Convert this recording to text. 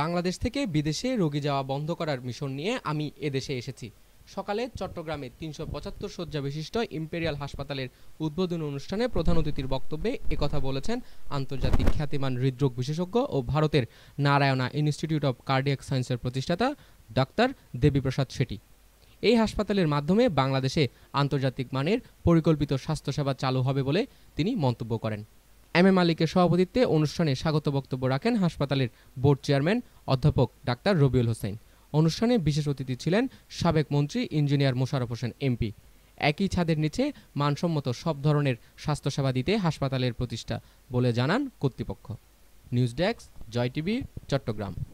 বাংলাদেশ থেকে বিদেশে রোগী যাওয়া বন্ধ করার মিশন নিয়ে আমি এদেশে এসেছি সকালে চট্টগ্রামে তিনশো পঁচাত্তর শয্যা বিশিষ্ট ইম্পেরিয়াল হাসপাতালের উদ্বোধন অনুষ্ঠানে প্রধান অতিথির বক্তব্যে একথা বলেছেন আন্তর্জাতিক খ্যাতিমান হৃদরোগ বিশেষজ্ঞ ও ভারতের নারায়ণা ইনস্টিটিউট অব কার্ডিয়াক সায়েন্সের প্রতিষ্ঠাতা ডাক্তার দেবীপ্রসাদ শেঠি এই হাসপাতালের মাধ্যমে বাংলাদেশে আন্তর্জাতিক মানের পরিকল্পিত স্বাস্থ্যসেবা চালু হবে বলে তিনি মন্তব্য করেন এম এ মালিকের সভাপতিত্বে অনুষ্ঠানে স্বাগত বক্তব্য রাখেন হাসপাতালের বোর্ড চেয়ারম্যান অধ্যাপক ডাক্তার রবিউল হোসেন অনুষ্ঠানে বিশেষ অতিথি ছিলেন সাবেক মন্ত্রী ইঞ্জিনিয়ার মোশারফ হোসেন এমপি একই ছাদের নিচে মানসম্মত সব ধরনের স্বাস্থ্যসেবা দিতে হাসপাতালের প্রতিষ্ঠা বলে জানান কর্তৃপক্ষ news desk Joy TV Chittagong